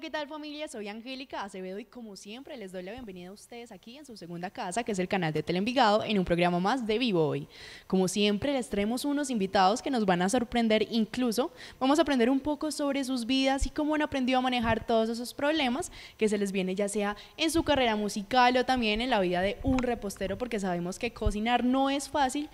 ¿qué tal familia? Soy Angélica Acevedo y como siempre les doy la bienvenida a ustedes aquí en su segunda casa, que es el canal de Telenvigado, en un programa más de Vivo Hoy. Como siempre les traemos unos invitados que nos van a sorprender, incluso vamos a aprender un poco sobre sus vidas y cómo han aprendido a manejar todos esos problemas que se les viene ya sea en su carrera musical o también en la vida de un repostero, porque sabemos que cocinar no es fácil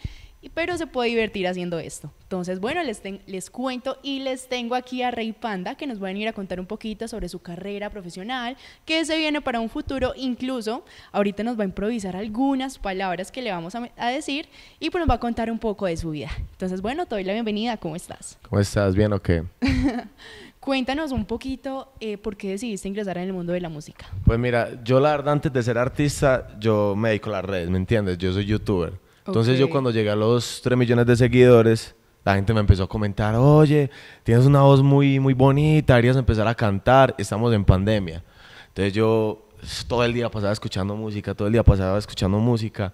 pero se puede divertir haciendo esto. Entonces, bueno, les, les cuento y les tengo aquí a Rey Panda, que nos va a venir a contar un poquito sobre su carrera profesional, qué se viene para un futuro, incluso ahorita nos va a improvisar algunas palabras que le vamos a, decir y pues nos va a contar un poco de su vida. Entonces, bueno, te doy la bienvenida, ¿cómo estás? ¿Cómo estás? ¿Bien o qué? Cuéntanos un poquito eh, por qué decidiste ingresar en el mundo de la música. Pues mira, yo la verdad antes de ser artista, yo me dedico a las redes, ¿me entiendes? Yo soy youtuber. Entonces yo cuando llegué a los 3 millones de seguidores, la gente me empezó a comentar, oye, tienes una voz muy, muy bonita, harías empezar a cantar, estamos en pandemia. Entonces yo pues, todo el día pasaba escuchando música, todo el día pasaba escuchando música.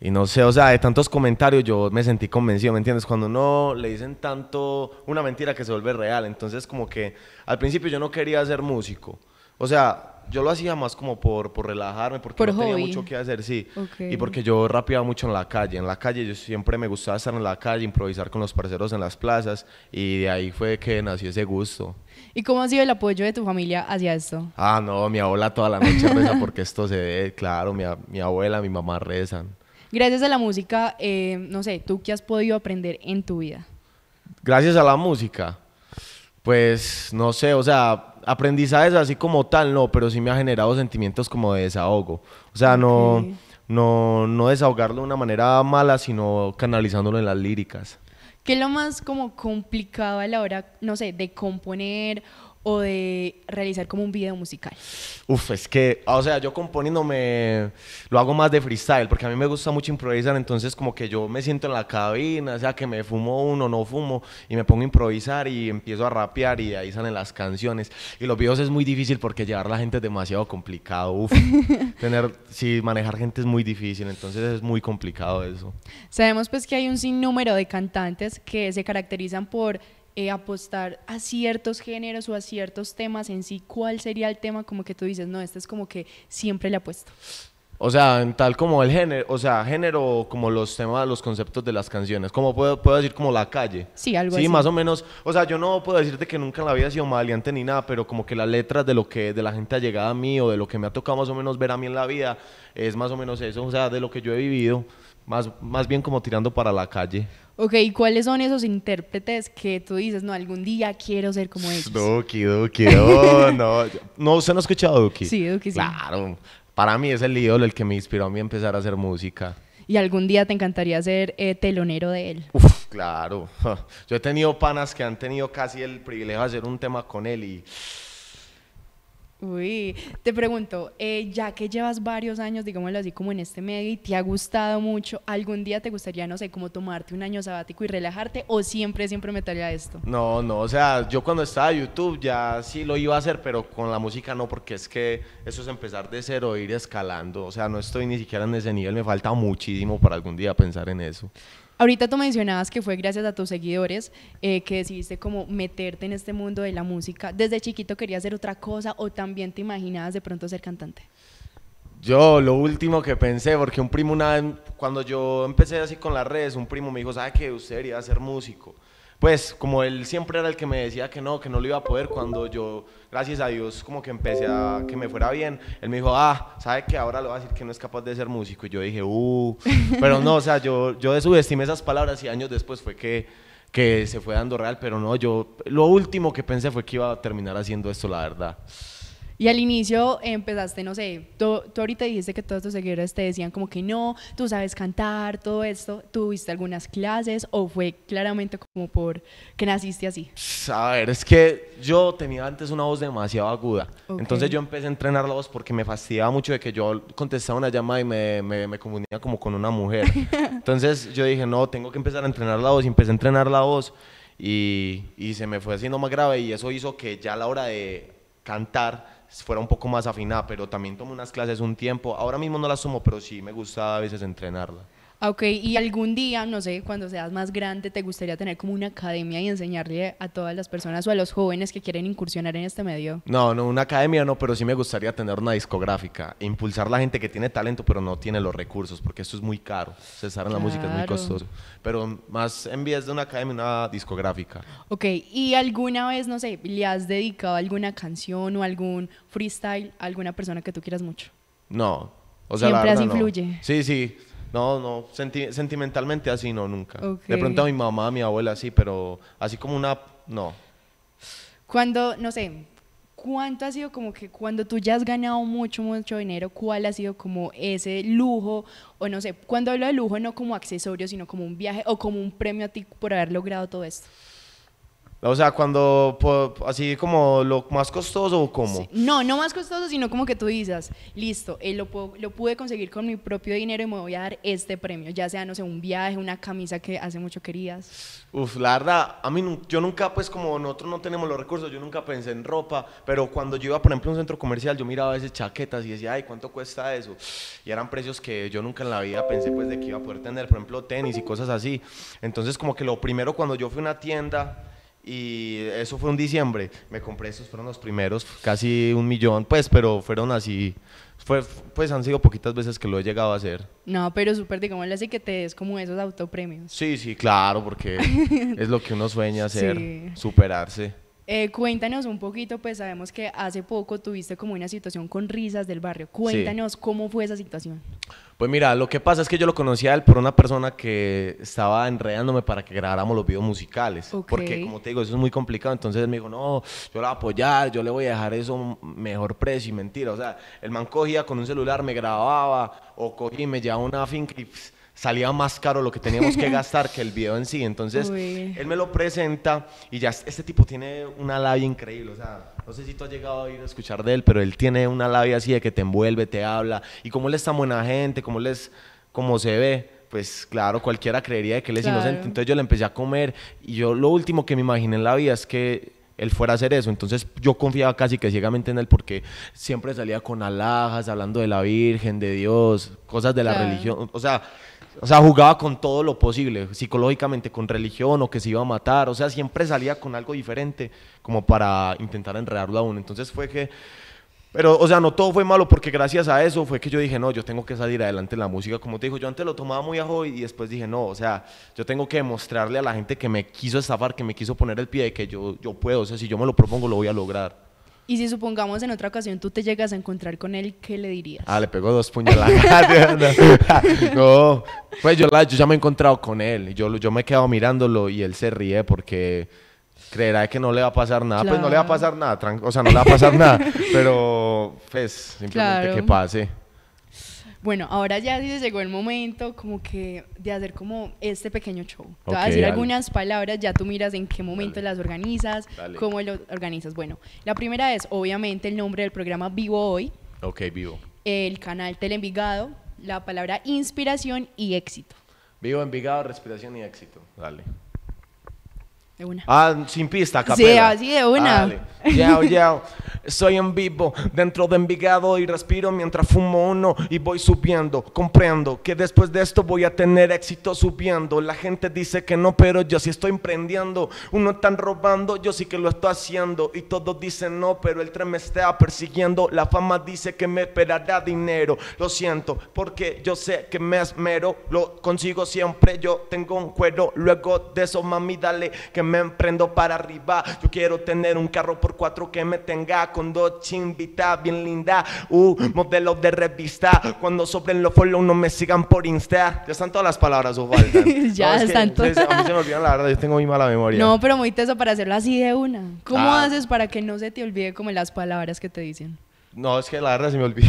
Y no sé, o sea, de tantos comentarios yo me sentí convencido, ¿me entiendes? Cuando no le dicen tanto una mentira que se vuelve real. Entonces como que al principio yo no quería ser músico. O sea, yo lo hacía más como por, relajarme, porque tenía mucho que hacer, sí. Y porque yo rapeaba mucho en la calle. En la calle yo siempre me gustaba estar en la calle, improvisar con los parceros en las plazas. Y de ahí fue que nació ese gusto. ¿Y cómo ha sido el apoyo de tu familia hacia esto? Ah, no, mi abuela toda la noche reza porque esto se ve, claro, mi, abuela, mi mamá rezan. Gracias a la música, eh, no sé, ¿tú qué has podido aprender en tu vida? Gracias a la música. Pues no sé, o sea, aprendizajes así como tal, no, pero sí me ha generado sentimientos como de desahogo. O sea, no, no, desahogarlo de una manera mala, sino canalizándolo en las líricas. ¿Qué es lo más como complicado a la hora, no sé, de componer o de realizar como un video musical? Uf, es que, o sea, yo componiendo me... lo hago más de freestyle, porque a mí me gusta mucho improvisar, entonces como que yo me siento en la cabina, o sea, que me fumo uno, no fumo, y me pongo a improvisar y empiezo a rapear y ahí salen las canciones. Y los videos es muy difícil porque llevar a la gente es demasiado complicado, uf. tener, sí, manejar gente es muy difícil, entonces es muy complicado eso. Sabemos pues que hay un sinnúmero de cantantes que se caracterizan por eh, apostar a ciertos géneros o a ciertos temas en sí, ¿cuál sería el tema como que tú dices, no, este es como que siempre le apuesto? O sea, en tal como el género, o sea, género como los temas, los conceptos de las canciones, como puedo, puedo decir como la calle. Sí, algo así. Sí, más o menos, o sea, yo no puedo decirte que nunca en la vida he sido maleante ni nada, pero como que las letras de lo que de la gente ha llegado a mí o de lo que me ha tocado más o menos ver a mí en la vida es más o menos eso, o sea, de lo que yo he vivido. Más, más bien como tirando para la calle. Ok, ¿y cuáles son esos intérpretes que tú dices, no, algún día quiero ser como ellos? Duki, Duki, oh, no. No, ¿usted no ha escuchado Duki? Sí, Duki, sí. Claro. Para mí es el ídolo el que me inspiró a mí a empezar a hacer música. ¿Y algún día te encantaría ser eh, telonero de él? Uf, claro. Yo he tenido panas que han tenido casi el privilegio de hacer un tema con él y Uy, te pregunto, eh, ya que llevas varios años, digámoslo así, como en este medio y te ha gustado mucho, ¿algún día te gustaría, no sé, como tomarte un año sabático y relajarte o siempre, siempre metería esto? No, no, o sea, yo cuando estaba en YouTube ya sí lo iba a hacer, pero con la música no, porque es que eso es empezar de cero, e ir escalando, o sea, no estoy ni siquiera en ese nivel, me falta muchísimo para algún día pensar en eso. Ahorita tú mencionabas que fue gracias a tus seguidores eh, que decidiste como meterte en este mundo de la música. ¿Desde chiquito querías hacer otra cosa o también te imaginabas de pronto ser cantante? Yo lo último que pensé, porque un primo una vez, cuando yo empecé así con las redes, un primo me dijo, ¿sabe qué? Usted debería ser músico pues como él siempre era el que me decía que no, que no lo iba a poder, cuando yo, gracias a Dios, como que empecé a que me fuera bien, él me dijo, ah, ¿sabe que ahora lo va a decir que no es capaz de ser músico? Y yo dije, uh, pero no, o sea, yo, yo subestimé esas palabras y años después fue que, que se fue dando real, pero no, yo lo último que pensé fue que iba a terminar haciendo esto, la verdad. Y al inicio empezaste, no sé, tú, ahorita dijiste que todos tus seguidores te decían como que no, tú sabes cantar, todo esto. ¿Tuviste algunas clases o fue claramente como por que naciste así? A ver, es que yo tenía antes una voz demasiado aguda. Entonces yo empecé a entrenar la voz porque me fastidiaba mucho de que yo contestaba una llamada y me, me, como con una mujer. Entonces yo dije, no, tengo que empezar a entrenar la voz y empecé a entrenar la voz. Y, y se me fue haciendo más grave y eso hizo que ya a la hora de cantar fuera un poco más afinada, pero también tomo unas clases un tiempo. Ahora mismo no las tomo, pero sí me gusta a veces entrenarla. Ok, y algún día, no sé, cuando seas más grande, ¿te gustaría tener como una academia y enseñarle a todas las personas o a los jóvenes que quieren incursionar en este medio? No, no, una academia no, pero sí me gustaría tener una discográfica, impulsar a la gente que tiene talento pero no tiene los recursos, porque esto es muy caro, cesar en la música es muy costoso, pero más en vez de una academia, una discográfica. Ok, ¿y alguna vez, no sé, le has dedicado alguna canción o algún freestyle a alguna persona que tú quieras mucho? No, o sea, Siempre la influye. Sí, sí. No, no, sentimentalmente así no, nunca. Le De pronto a mi mamá, a mi abuela, sí, pero así como una, no. Cuando, no sé, ¿cuánto ha sido como que cuando tú ya has ganado mucho, mucho dinero, cuál ha sido como ese lujo? O no sé, cuando hablo de lujo, no como accesorio, sino como un viaje o como un premio a ti por haber logrado todo esto. O sea, cuando así como lo más costoso o cómo. No, no más costoso, sino como que tú dices, listo, eh, lo, lo, pude conseguir con mi propio dinero y me voy a dar este premio, ya sea, no sé, un viaje, una camisa que hace mucho querías. Uf, la verdad, a mí yo nunca, pues como nosotros no tenemos los recursos, yo nunca pensé en ropa, pero cuando yo iba, por ejemplo, a un centro comercial, yo miraba esas chaquetas y decía, ay, ¿cuánto cuesta eso? Y eran precios que yo nunca en la vida pensé, pues, de que iba a poder tener, por ejemplo, tenis y cosas así. Entonces, como que lo primero cuando yo fui a una tienda y eso fue un diciembre. Me compré esos, fueron los primeros, casi un millón, pues, pero fueron así. Fue, pues han sido poquitas veces que lo he llegado a hacer. No, pero súper, digamos, así que te des como esos autopremios. Sí, sí, claro, porque es lo que uno sueña hacer, superarse. Eh, cuéntanos un poquito, pues sabemos que hace poco tuviste como una situación con Risas del Barrio. Cuéntanos cómo fue esa situación. Pues mira, lo que pasa es que yo lo conocía a él por una persona que estaba enredándome para que grabáramos los videos musicales. Porque, como te digo, eso es muy complicado. Entonces él me dijo, no, yo lo voy a apoyar, yo le voy a dejar eso mejor precio y mentira. O sea, el man cogía con un celular, me grababa o cogía y me llevaba una finca y salía más caro lo que teníamos que gastar que el video en sí. Entonces, él me lo presenta y ya este tipo tiene una labia increíble. O sea, no sé si tú has llegado a ir a escuchar de él, pero él tiene una labia así de que te envuelve, te habla. Y cómo él es tan buena gente, cómo él es, como se ve, pues claro, cualquiera creería que él es inocente. Entonces yo le empecé a comer y yo lo último que me imaginé en la vida es que él fuera a hacer eso. Entonces yo confiaba casi que ciegamente en él porque siempre salía con alhajas, hablando de la Virgen, de Dios, cosas de la religión. O sea, o sea, jugaba con todo lo posible, psicológicamente con religión o que se iba a matar, o sea, siempre salía con algo diferente como para intentar enredarlo a uno. Entonces fue que, pero, o sea, no todo fue malo porque gracias a eso fue que yo dije, no, yo tengo que salir adelante en la música. Como te digo, yo antes lo tomaba muy ajo y después dije, no, o sea, yo tengo que demostrarle a la gente que me quiso estafar, que me quiso poner el pie, que yo, yo puedo, o sea, si yo me lo propongo lo voy a lograr. Y si supongamos en otra ocasión tú te llegas a encontrar con él, ¿qué le dirías? Ah, le pegó dos puñaladas. Ah, no, pues yo, ya me he encontrado con él. Yo, yo me he quedado mirándolo y él se ríe porque creerá que no le va a pasar nada. Pues no le va a pasar nada, o sea, no le va a pasar nada. Pero, pues, simplemente que pase. Bueno, ahora ya sí llegó el momento como que de hacer como este pequeño show. Te voy a decir algunas palabras, ya tú miras en qué momento las organizas, cómo lo organizas. Bueno, la primera es obviamente el nombre del programa Vivo Hoy. Ok, Vivo. El canal Telenvigado, la palabra inspiración y éxito. Vivo Envigado, respiración y éxito. Dale. Ah, sin pista, capela. Sí, así de una. Soy en vivo, dentro de Envigado y respiro mientras fumo uno y voy subiendo. Comprendo que después de esto voy a tener éxito subiendo. La gente dice que no, pero yo sí estoy emprendiendo. Uno están robando, yo sí que lo estoy haciendo. Y todos dicen no, pero el tren me está persiguiendo. La fama dice que me esperará dinero. Lo siento, porque yo sé que me esmero. Lo consigo siempre, yo tengo un cuero. Luego de eso, mami, dale que me me emprendo para arriba. Yo quiero tener un carro por cuatro que me tenga con dos chimbitas bien linda. Uh, modelo de revista. Cuando sobren los follow no me sigan por Insta. Ya están todas las palabras o ya están todas. A mí se me olvidan la verdad, yo tengo muy mala memoria. No, pero muy teso para hacerlo así de una. ¿Cómo ah. haces para que no se te olvide como las palabras que te dicen? No, es que la verdad se me olvidó.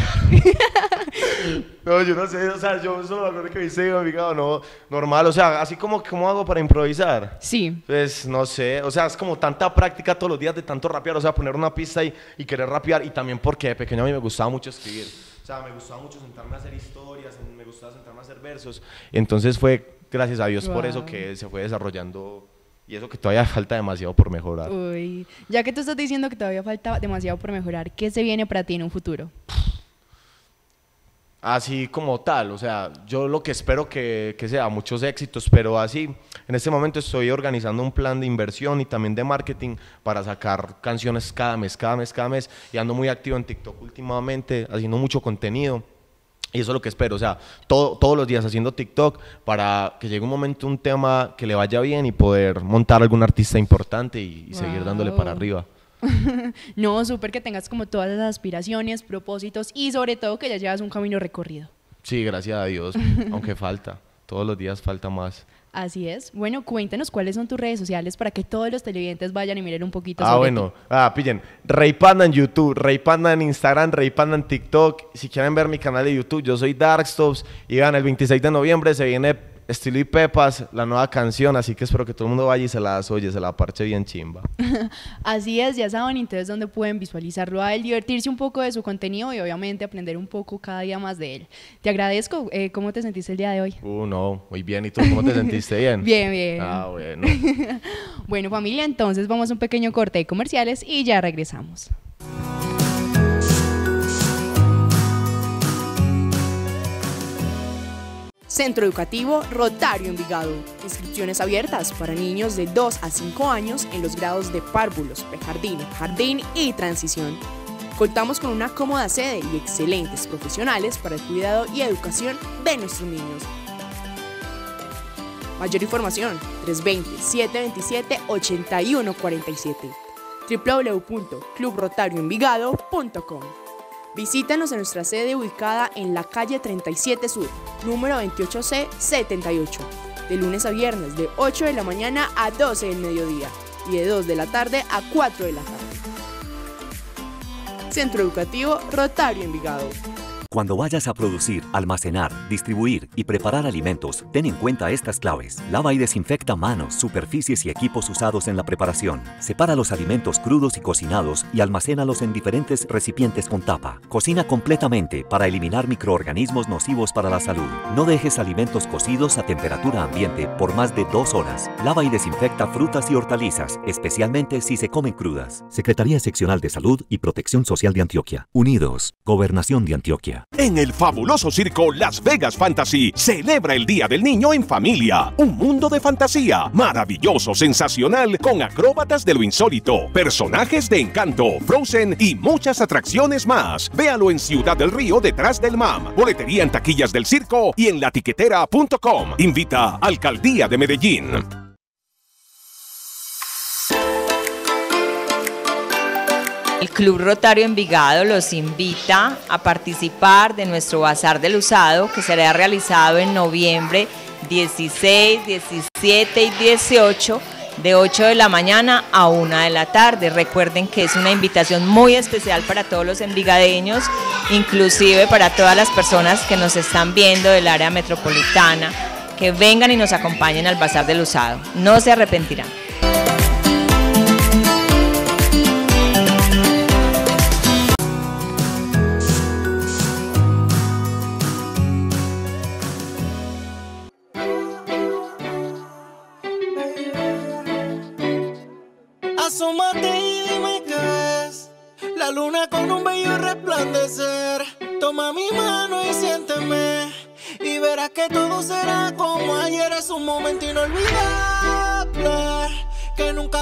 no, yo no sé, o sea, yo solo me que me mi amiga, no, normal, o sea, así como, ¿cómo hago para improvisar? Sí. Pues, no sé, o sea, es como tanta práctica todos los días de tanto rapear, o sea, poner una pista y, querer rapear, y también porque de pequeño a mí me gustaba mucho escribir, o sea, me gustaba mucho sentarme a hacer historias, me gustaba sentarme a hacer versos, entonces fue, gracias a Dios por eso que se fue desarrollando y eso que todavía falta demasiado por mejorar. Uy, ya que tú estás diciendo que todavía falta demasiado por mejorar, ¿qué se viene para ti en un futuro? Así como tal, o sea, yo lo que espero que, que sea muchos éxitos, pero así, en este momento estoy organizando un plan de inversión y también de marketing para sacar canciones cada mes, cada mes, cada mes, y ando muy activo en TikTok últimamente, haciendo mucho contenido y eso es lo que espero, o sea, todos los días haciendo TikTok para que llegue un momento, un tema que le vaya bien y poder montar algún artista importante y, seguir dándole para arriba. no, súper que tengas como todas las aspiraciones, propósitos y sobre todo que ya llevas un camino recorrido. Sí, gracias a Dios, aunque falta, todos los días falta más. Así es. Bueno, cuéntenos cuáles son tus redes sociales para que todos los televidentes vayan y miren un poquito. Ah, bueno. Ah, pillen. Rey Panda en YouTube, Rey Panda en Instagram, Rey Panda en TikTok. Si quieren ver mi canal de YouTube, yo soy Darkstops. Y vean, el 26 de noviembre se viene Estilo y Pepas, la nueva canción, así que espero que todo el mundo vaya y se las oye, se la parche bien chimba. así es, ya saben, entonces donde pueden visualizarlo a él, divertirse un poco de su contenido y obviamente aprender un poco cada día más de él. Te agradezco, eh, ¿cómo te sentiste el día de hoy? Uh, no, muy bien, ¿y tú cómo te sentiste bien? bien, bien. Ah, bueno. bueno familia, entonces vamos a un pequeño corte de comerciales y ya regresamos. Centro Educativo Rotario Envigado. Inscripciones abiertas para niños de 2 a 5 años en los grados de párvulos, pejardín, jardín y transición. Contamos con una cómoda sede y excelentes profesionales para el cuidado y educación de nuestros niños. Mayor información 320-727-8147 www.clubrotarioenvigado.com. Visítanos en nuestra sede ubicada en la calle 37 Sur, número 28C 78, de lunes a viernes de 8 de la mañana a 12 del mediodía y de 2 de la tarde a 4 de la tarde. Centro Educativo Rotario Envigado. Cuando vayas a producir, almacenar, distribuir y preparar alimentos, ten en cuenta estas claves. Lava y desinfecta manos, superficies y equipos usados en la preparación. Separa los alimentos crudos y cocinados y almacénalos en diferentes recipientes con tapa. Cocina completamente para eliminar microorganismos nocivos para la salud. No dejes alimentos cocidos a temperatura ambiente por más de dos horas. Lava y desinfecta frutas y hortalizas, especialmente si se comen crudas. Secretaría Seccional de Salud y Protección Social de Antioquia. Unidos, Gobernación de Antioquia. En el fabuloso circo Las Vegas Fantasy celebra el Día del Niño en familia. Un mundo de fantasía, maravilloso, sensacional, con acróbatas de lo insólito, personajes de encanto, Frozen y muchas atracciones más. Véalo en Ciudad del Río detrás del MAM, boletería en taquillas del circo y en latiquetera.com. Invita Alcaldía de Medellín. El Club Rotario Envigado los invita a participar de nuestro Bazar del Usado que será realizado en noviembre 16, 17 y 18 de 8 de la mañana a 1 de la tarde. Recuerden que es una invitación muy especial para todos los envigadeños, inclusive para todas las personas que nos están viendo del área metropolitana, que vengan y nos acompañen al Bazar del Usado. No se arrepentirán.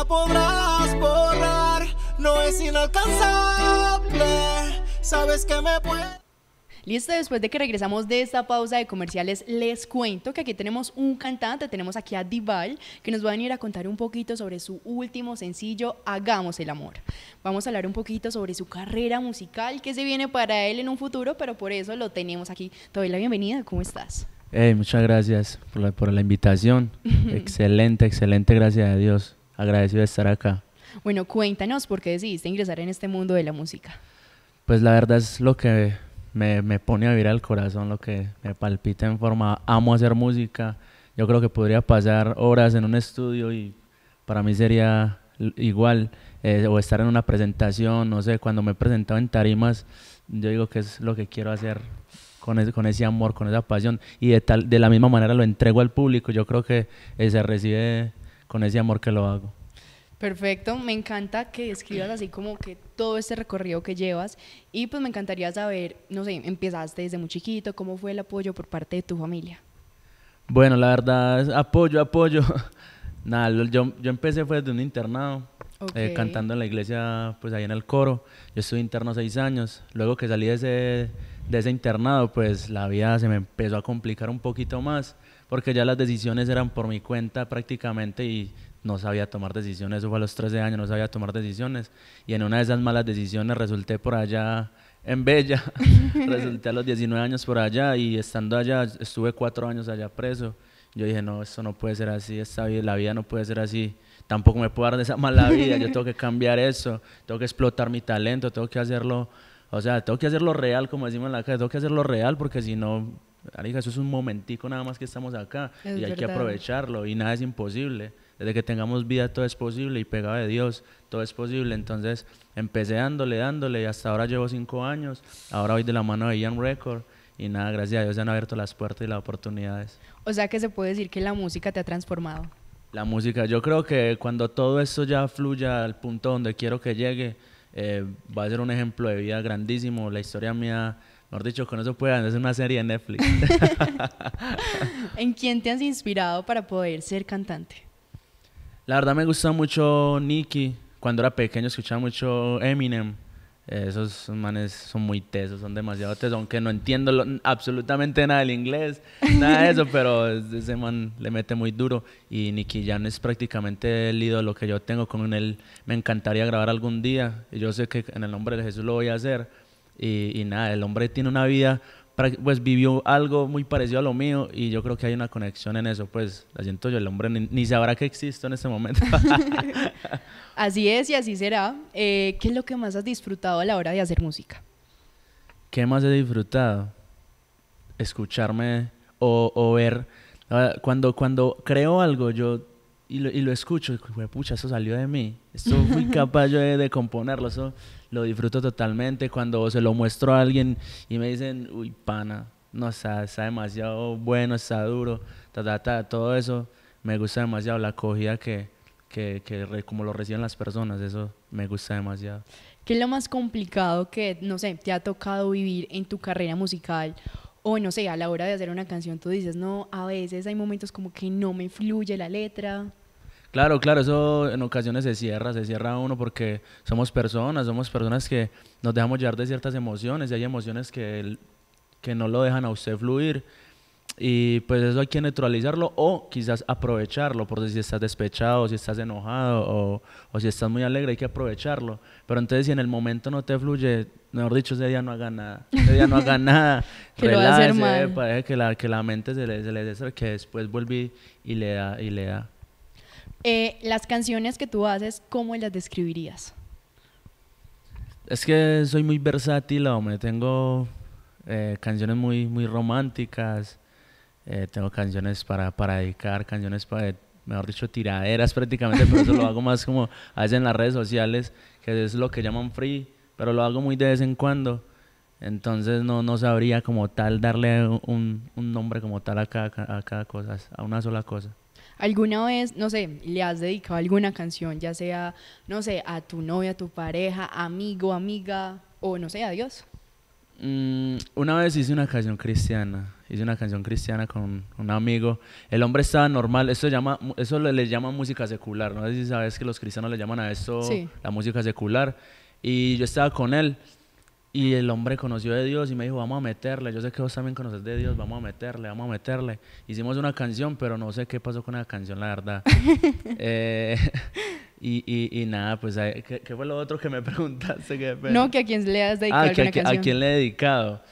podrás borrar, no es inalcanzable, sabes que me Listo, después de que regresamos de esta pausa de comerciales, les cuento que aquí tenemos un cantante, tenemos aquí a Dival, que nos va a venir a contar un poquito sobre su último sencillo, Hagamos el Amor. Vamos a hablar un poquito sobre su carrera musical, qué se viene para él en un futuro, pero por eso lo tenemos aquí. Te doy la bienvenida, ¿cómo estás? muchas gracias por la invitación. excelente, excelente, gracias a Dios agradecido de estar acá. Bueno, cuéntanos por qué decidiste ingresar en este mundo de la música. Pues la verdad es lo que me, me pone a vivir al corazón, lo que me palpita en forma, amo hacer música. Yo creo que podría pasar horas en un estudio y para mí sería igual, eh, o estar en una presentación, no sé, cuando me he presentado en tarimas, yo digo que es lo que quiero hacer con, ese, con ese amor, con esa pasión, y de, tal, de la misma manera lo entrego al público, yo creo que eh, se recibe con ese amor que lo hago. Perfecto, me encanta que escribas así como que todo ese recorrido que llevas y pues me encantaría saber, no sé, empezaste desde muy chiquito, ¿cómo fue el apoyo por parte de tu familia? Bueno, la verdad, apoyo, apoyo. Nada, yo, yo empecé fue desde un internado, eh, cantando en la iglesia, pues ahí en el coro. Yo estuve interno seis años, luego que salí de de ese internado, pues la vida se me empezó a complicar un poquito más porque ya las decisiones eran por mi cuenta prácticamente y no sabía tomar decisiones, eso fue a los 13 años, no sabía tomar decisiones. Y en una de esas malas decisiones resulté por allá en Bella, resulté a los 19 años por allá y estando allá, estuve cuatro años allá preso. Yo dije, no, eso no puede ser así, esta vida, la vida no puede ser así, tampoco me puedo dar de esa mala vida, yo tengo que cambiar eso, tengo que explotar mi talento, tengo que hacerlo, o sea, tengo que hacerlo real, como decimos en la calle, tengo que hacerlo real porque si no eso es un momentico nada más que estamos acá y hay que aprovecharlo y nada es imposible. Desde que tengamos vida todo es posible y pegado de Dios todo es posible. Entonces empecé dándole, dándole y hasta ahora llevo cinco años. Ahora voy de la mano de Ian Record y nada, gracias a Dios se han abierto las puertas y las oportunidades. O sea que se puede decir que la música te ha transformado. La música, yo creo que cuando todo esto ya fluya al punto donde quiero que llegue, eh, va a ser un ejemplo de vida grandísimo. La historia mía mejor dicho, con eso puedan hacer una serie de Netflix. ¿En quién te has inspirado para poder ser cantante? La verdad me gusta mucho Nicky. Cuando era pequeño escuchaba mucho Eminem. esos manes son muy tesos, son demasiado tesos, aunque no entiendo absolutamente nada del inglés, nada de eso, pero ese man le mete muy duro. Y Nicky no es prácticamente el ídolo que yo tengo con él. Me encantaría grabar algún día y yo sé que en el nombre de Jesús lo voy a hacer y, nada, el hombre tiene una vida, pues vivió algo muy parecido a lo mío y yo creo que hay una conexión en eso, pues la siento yo, el hombre ni, sabrá que existo en este momento. así es y así será. Eh, ¿Qué es lo que más has disfrutado a la hora de hacer música? ¿Qué más he disfrutado? Escucharme o, o ver. Cuando, cuando creo algo, yo y lo, y lo escucho, pucha, eso salió de mí. Esto fui capaz yo de, de componerlo. Eso, lo disfruto totalmente. Cuando se lo muestro a alguien y me dicen, uy, pana, no, está, está demasiado bueno, está duro, ta, todo eso, me gusta demasiado la acogida que, que, que como lo reciben las personas, eso me gusta demasiado. ¿Qué es lo más complicado que, no sé, te ha tocado vivir en tu carrera musical? O no sé, a la hora de hacer una canción tú dices, no, a veces hay momentos como que no me influye la letra. Claro, claro, eso en ocasiones se cierra, se cierra uno porque somos personas, somos personas que nos dejamos llevar de ciertas emociones y hay emociones que, que no lo dejan a usted fluir. Y pues eso hay que neutralizarlo o quizás aprovecharlo, por si estás despechado, si estás enojado o, o, si estás muy alegre, hay que aprovecharlo. Pero entonces si en el momento no te fluye, mejor dicho, ese día no haga nada. Ese día no haga nada. que que la, que mente se le, dé, que después vuelve y le da, y le da. Eh, las canciones que tú haces, ¿cómo las describirías? Es que soy muy versátil, hombre. Tengo eh, canciones muy, muy románticas. Eh, tengo canciones para, para dedicar, canciones para, mejor dicho, tiraderas prácticamente, pero eso lo hago más como a veces en las redes sociales, que es lo que llaman free, pero lo hago muy de vez en cuando. Entonces no, no sabría como tal darle un, un nombre como tal a cada, a cada cosa, a una sola cosa. ¿Alguna vez, no sé, le has dedicado alguna canción, ya sea, no sé, a tu novia, a tu pareja, amigo, amiga, o no sé, a Dios? Mm, una vez hice una canción cristiana, hice una canción cristiana con un amigo. El hombre estaba normal, llama, eso le, llaman llama música secular, no sé si sabes que los cristianos le llaman a eso la música secular. Y yo estaba con él y el hombre conoció de Dios y me dijo, vamos a meterle, yo sé que vos también conoces de Dios, vamos a meterle, vamos a meterle. Hicimos una canción, pero no sé qué pasó con la canción, la verdad. Eh, y, nada, pues, ¿qué, fue lo otro que me preguntaste? no, que a quién le has dedicado ah, a, canción. a quién le he dedicado.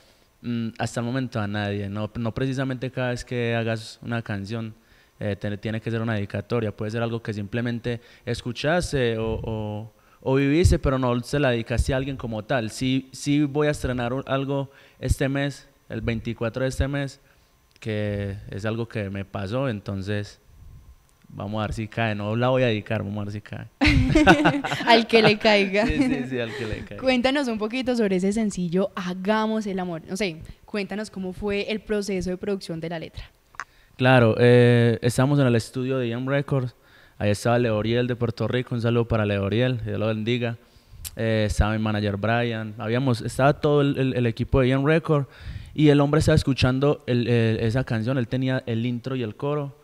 Mm, hasta el momento a nadie, no, precisamente cada vez que hagas una canción. Eh, tiene que ser una dedicatoria, puede ser algo que simplemente escuchaste o o viviste, pero no se la dedicaste a alguien como tal. Si voy a estrenar algo este mes, el 24 de este mes, que es algo que me pasó, entonces vamos a ver si cae. No la voy a dedicar, vamos a ver si cae. al que le caiga. Sí, sí, al que le caiga. Cuéntanos un poquito sobre ese sencillo Hagamos el amor. No sé, cuéntanos cómo fue el proceso de producción de la letra. Claro, eh, estamos en el estudio de Young Records Ahí estaba Leoriel de Puerto Rico, un saludo para Leoriel, Dios lo bendiga. Eh, estaba mi manager Brian, habíamos, estaba todo el, equipo de Ian Record y el hombre estaba escuchando esa canción, él tenía el intro y el coro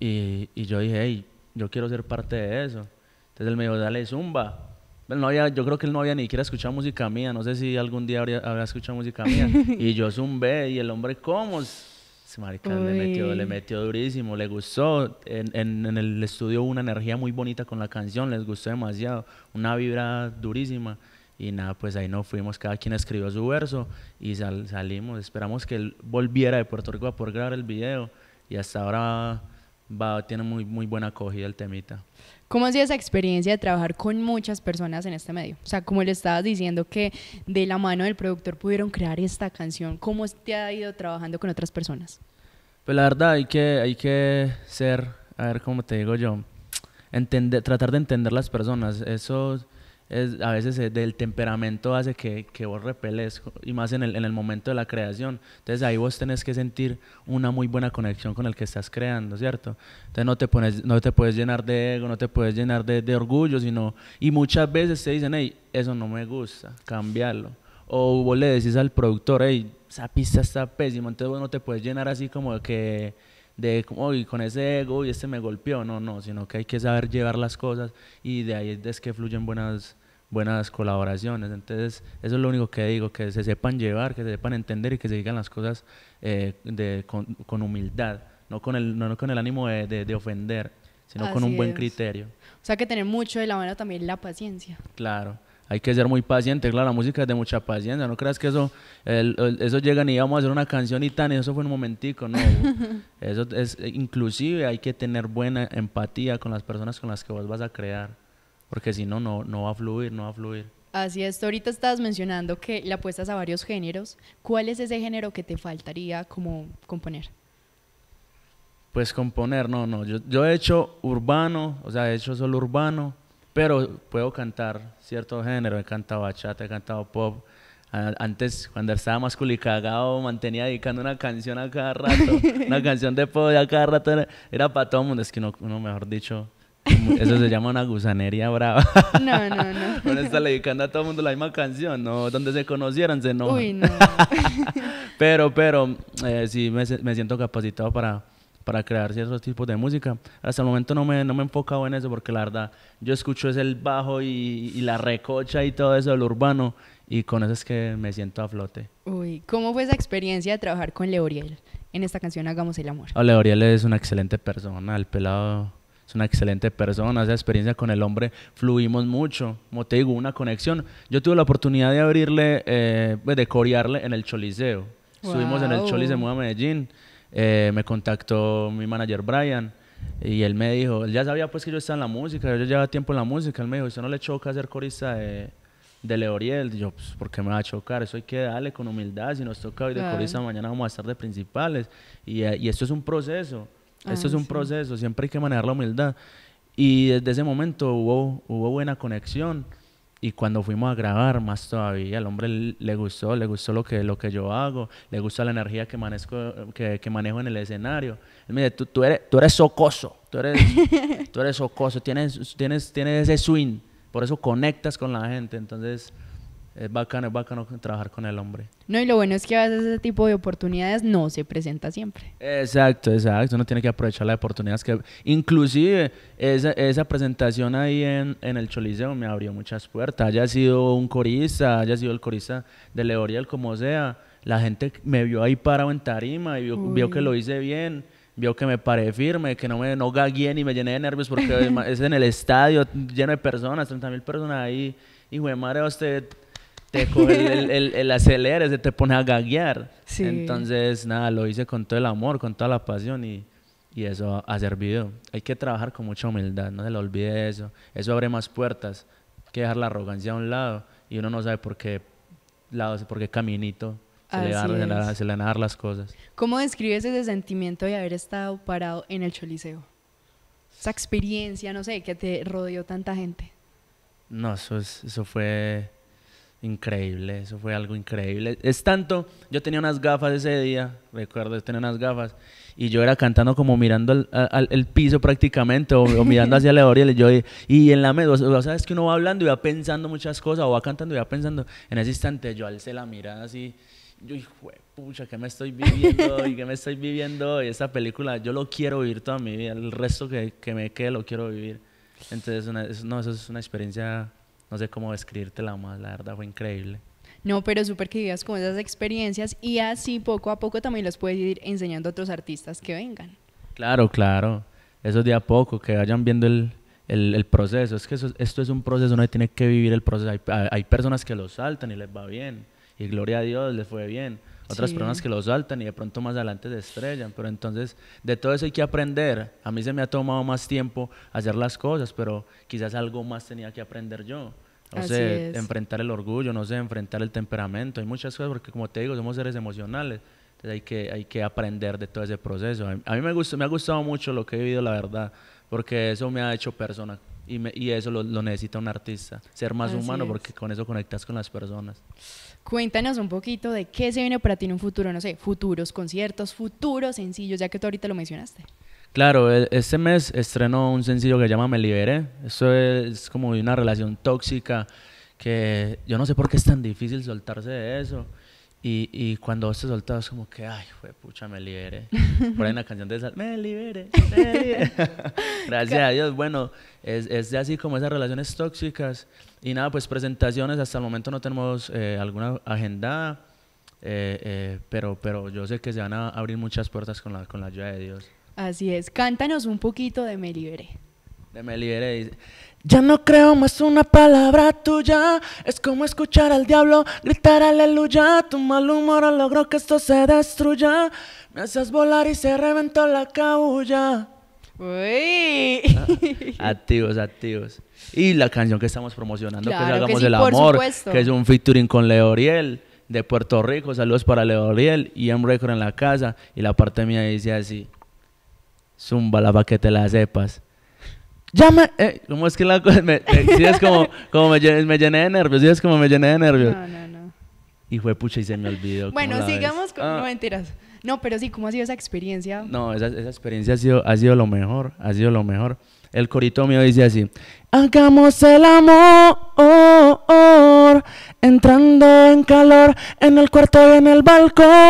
y, yo dije, hey, yo quiero ser parte de eso. Entonces él me dijo, dale zumba. no había, yo creo que él no había ni siquiera escuchado música mía, no sé si algún día habría, escuchado música mía. y yo zumbé y el hombre, ¿cómo? Maricán le metió, le metió durísimo, le gustó. En, el estudio hubo una energía muy bonita con la canción, les gustó demasiado, una vibra durísima. Y nada, pues ahí nos fuimos, cada quien escribió su verso y salimos. Esperamos que él volviera de Puerto Rico a poder grabar el video. Y hasta ahora va, tiene muy, muy buena acogida el temita. ¿Cómo ha sido esa experiencia de trabajar con muchas personas en este medio? O sea, como le estabas diciendo que de la mano del productor pudieron crear esta canción, ¿cómo te ha ido trabajando con otras personas? Pues la verdad hay que, hay que ser, a ver cómo te digo yo, tratar de entender las personas. Eso es, a veces es eh, del temperamento hace que, vos repeles, y más en el, momento de la creación. Entonces ahí vos tenés que sentir una muy buena conexión con el que estás creando, ¿cierto? Entonces no te, no te puedes llenar de ego, no te puedes llenar de, orgullo, sino... Y muchas veces te dicen, hey, eso no me gusta, cambiarlo. O vos le decís al productor, hey, esa pista está pésima, entonces vos no te puedes llenar así como de que de, y con ese ego y este me golpeó, no, no, sino que hay que saber llevar las cosas y de ahí es que fluyen buenas, buenas colaboraciones. Entonces, eso es lo único que digo, que se sepan llevar, que se sepan entender y que se digan las cosas eh, de, con, humildad, no con el, no con el ánimo de, de, ofender, sino con un buen criterio. O sea que tener mucho de la mano también la paciencia. Claro hay que ser muy paciente, claro, la música es de mucha paciencia, no creas que eso, llega ni eso llega y vamos a hacer una canción y tan, y eso fue un momentico, no, eso es, inclusive hay que tener buena empatía con las personas con las que vos vas a crear, porque si no, no, no va a fluir, no va a fluir. Así es, ahorita estabas mencionando que le apuestas a varios géneros, ¿cuál es ese género que te faltaría como componer? Pues componer, no, no, yo, yo he hecho urbano, o sea, he hecho solo urbano, pero puedo cantar cierto género, he cantado bachata, he cantado pop. Antes, cuando estaba más culicagado, mantenía dedicando una canción a cada rato, una canción de pop a cada rato, era, para todo el mundo, es que no, mejor dicho, eso se llama una gusanería brava. No, no, no. está dedicando a todo el mundo la misma canción, Donde se conocieran, se Uy, no. pero, pero, eh, sí, me, me siento capacitado para, para crear ciertos tipos de música. Hasta el momento no me, no me he enfocado en eso porque la verdad yo escucho es el bajo y, la recocha y todo eso del urbano y con eso es que me siento a flote. Uy, ¿cómo fue esa experiencia de trabajar con Leoriel en esta canción Hagamos el Amor? Oh, Leoriel es una excelente persona, el pelado es una excelente persona, esa experiencia con el hombre fluimos mucho, como te digo, una conexión. Yo tuve la oportunidad de abrirle, eh, pues, de corearle en el Choliseo. Subimos en el Choliseo de Medellín. Eh, me contactó mi manager Brian y él me dijo, él ya sabía pues que yo estaba en la música, yo llevaba tiempo en la música, él me dijo, ¿usted no le choca ser corista de, de Leoriel? yo, pues, ¿por qué me va a chocar? Eso hay que darle con humildad, si nos toca hoy de corista, mañana vamos a estar de principales y, eh, y esto es un proceso, esto ah, es un proceso, siempre hay que manejar la humildad. Y desde ese momento hubo, hubo buena conexión. Y cuando fuimos a grabar, más todavía, al hombre le gustó, le gustó lo que, lo que yo hago, le gusta la energía que, manejo que, que, manejo en el escenario. Él me dice, tú, tú, eres, tú eres socoso, tú eres, tú eres socoso, tienes, tienes, tienes ese swing, por eso conectas con la gente. Entonces, es bacano, es bacano trabajar con el hombre. No, y lo bueno es que a veces ese tipo de oportunidades no se presenta siempre. Exacto, exacto. Uno tiene que aprovechar las oportunidades que... Inclusive, esa, presentación ahí en, el Choliseo me abrió muchas puertas. Haya sido un corista, haya sido el corista de Leoriel, como sea. La gente me vio ahí parado en tarima y vio, que lo hice bien vio que me paré firme, que no me no gagué ni me llené de nervios porque es en el estadio lleno de personas, 30 mil personas ahí. Y, de madre, usted el, el, te pone a gaguear. Entonces, nada, lo hice con todo el amor, con toda la pasión y, y eso ha servido. Hay que trabajar con mucha humildad, no se le olvide eso. Eso abre más puertas. Hay que dejar la arrogancia a un lado y uno no sabe por qué lado, por qué caminito se le, van a las cosas. ¿Cómo describes ese sentimiento de haber estado parado en el Choliseo? Esa experiencia, no sé, que te rodeó tanta gente. No, eso, eso fue Increíble, eso fue algo increíble. Es tanto, yo tenía unas gafas ese día, recuerdo, yo tenía unas gafas, y yo era cantando como mirando al, el piso prácticamente, o, mirando hacia la orilla, y yo, y en la mesa, o, sea, es que uno va hablando y va pensando muchas cosas, o va cantando y va pensando. En ese instante yo alcé la mirada así, yo dije, pucha, ¿qué me estoy viviendo y ¿Qué me estoy viviendo Y Esta película, yo lo quiero vivir toda mi vida, el resto que, que me quede lo quiero vivir. Entonces, no, eso es una experiencia no sé cómo la más, la verdad fue increíble. No, pero súper que vivas con esas experiencias y así poco a poco también los puedes ir enseñando a otros artistas que vengan. Claro, claro. Eso de a poco, que vayan viendo el, el, proceso. Es que esto es un proceso, uno tiene que vivir el proceso. Hay, personas que lo saltan y les va bien. Y gloria a Dios, les fue bien. Otras personas que lo saltan y de pronto más adelante se estrellan. Pero entonces, de todo eso hay que aprender. A mí se me ha tomado más tiempo hacer las cosas, pero quizás algo más tenía que aprender yo. No sé, enfrentar el orgullo, no sé, enfrentar el temperamento. Hay muchas cosas porque, como te digo, somos seres emocionales. Entonces hay que, hay que aprender de todo ese proceso. A mí me, gusta, me ha gustado mucho lo que he vivido, la verdad, porque eso me ha hecho persona. Y, eso lo, necesita un artista, ser más humano, porque con eso conectas con las personas. Cuéntanos un poquito de qué se viene para ti en un futuro, no sé, futuros conciertos, futuros sencillos, ya que tú ahorita lo mencionaste. Claro, e, este mes estrenó un sencillo que se llama Me Liberé. Eso es como una relación tóxica que yo no sé por qué es tan difícil soltarse de eso. Y, cuando vos te es como que, ay, fue pucha, me liberé. Por ahí la canción de esa, me liberé, Gracias a Dios. Bueno, es, es, así como esas relaciones tóxicas. Y nada, pues presentaciones, hasta el momento no tenemos eh, alguna agenda, eh, eh, pero, pero yo sé que se van a abrir muchas puertas con la, con la ayuda de Dios. Así es. Cántanos un poquito de Me libre De Me Libere Dice, ya no creo más una palabra tuya. Es como escuchar al diablo gritar aleluya. Tu mal humor logró que esto se destruya. Me haces volar y se reventó la cabulla. Uy. activos, activos. Y la canción que estamos promocionando, que es Hagamos el Amor, que es un featuring con Leoriel de Puerto Rico. Saludos para Leoriel y M Record en la casa. Y la parte mía dice así. Zumba para que te la sepas. Ya me... Eh, ¿Cómo es que la cosa? Me, sí es como, como me, llené de nervios, sí es como me llené de nervios. No, no, no. Y fue pucha y se me olvidó. Bueno, sigamos con... Ah. No, mentiras. No, pero sí, ¿cómo ha sido esa experiencia? No, esa, experiencia ha sido, ha sido lo mejor, ha sido lo mejor. El corito mío dice así, hagamos el amor, entrando en calor, en el cuarto y en el balcón,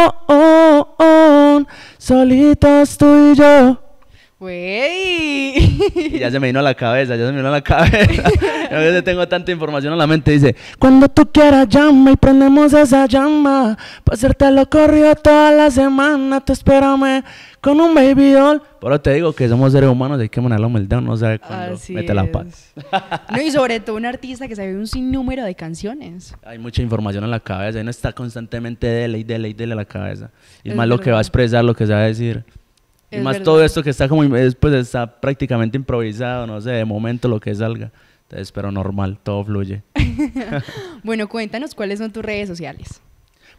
solitos tú y yo. Güey. ya se me vino a la cabeza, ya se me vino a la cabeza. a veces tengo tanta información en la mente. Dice, cuando tú quieras llama y prendemos esa llama. Para hacerte lo corrido toda la semana, tú espérame con un baby doll. Pero te digo que somos seres humanos, hay que manejar la humildad, no sabe cuándo mete la paz. No, y sobre todo un artista que sabe un sinnúmero de canciones. Hay mucha información en la cabeza, y no está constantemente de ley, de ley, de la cabeza. Y es más lo que va a expresar, lo que se va a decir y más todo esto que está como, pues, está prácticamente improvisado, no sé, de momento lo que salga. Entonces, pero normal, todo fluye. bueno, cuéntanos cuáles son tus redes sociales.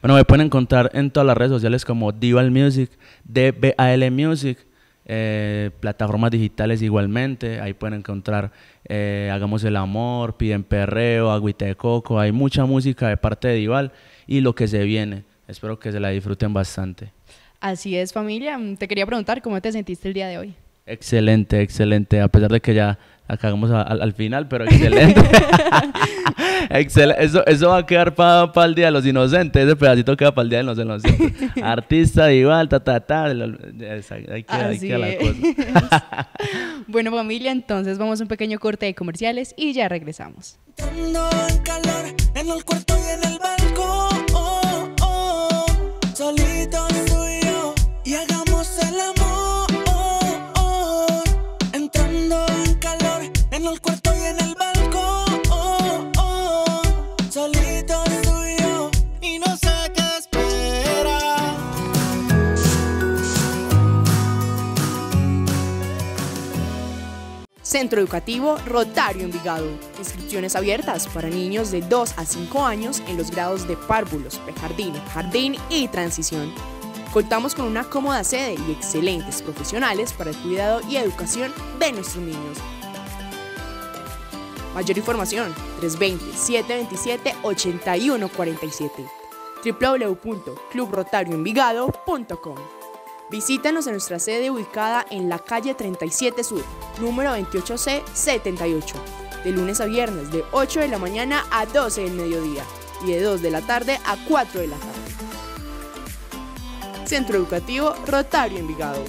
Bueno, me pueden encontrar en todas las redes sociales como Dival Music, D-V-A-L Music, eh, plataformas digitales igualmente. Ahí pueden encontrar eh, Hagamos el Amor, Piden Perreo, Agüita de Coco. Hay mucha música de parte de Dival y lo que se viene. Espero que se la disfruten bastante. Así es, familia. Mm, te quería preguntar cómo te sentiste el día de hoy. Excelente, excelente. A pesar de que ya acabamos al, final, pero excelente. eso, va a quedar para el Día de los Inocentes. Ese pedacito queda para el Día de los Inocentes. Artista, igual, ta, ta, ta. Hay que la cosa. bueno, familia, entonces vamos a un pequeño corte de comerciales y ya regresamos. el cuarto Centro Educativo Rotario Envigado. Inscripciones abiertas para niños de 2 a 5 años en los grados de párvulos, pejardín, jardín y transición. Contamos con una cómoda sede y excelentes profesionales para el cuidado y educación de nuestros niños. Mayor información 320-727-8147 www.clubrotarioenvigado.com Visítanos en nuestra sede ubicada en la calle 37 Sur, número 28C 78, de lunes a viernes de 8 de la mañana a 12 del mediodía y de 2 de la tarde a 4 de la tarde. Centro Educativo Rotario Envigado.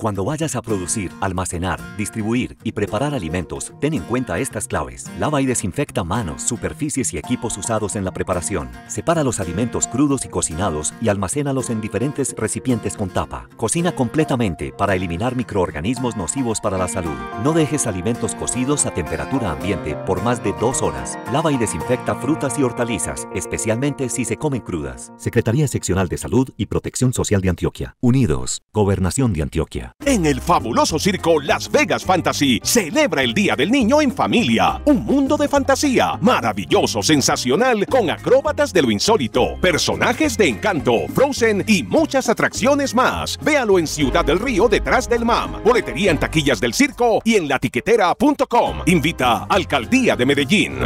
Cuando vayas a producir, almacenar, distribuir y preparar alimentos, ten en cuenta estas claves. Lava y desinfecta manos, superficies y equipos usados en la preparación. Separa los alimentos crudos y cocinados y almacénalos en diferentes recipientes con tapa. Cocina completamente para eliminar microorganismos nocivos para la salud. No dejes alimentos cocidos a temperatura ambiente por más de dos horas. Lava y desinfecta frutas y hortalizas, especialmente si se comen crudas. Secretaría Seccional de Salud y Protección Social de Antioquia. Unidos, Gobernación de Antioquia. En el fabuloso circo Las Vegas Fantasy celebra el Día del Niño en familia. Un mundo de fantasía, maravilloso, sensacional, con acróbatas de lo insólito, personajes de encanto, Frozen y muchas atracciones más. Véalo en Ciudad del Río detrás del MAM, boletería en taquillas del circo y en latiquetera.com. Invita Alcaldía de Medellín.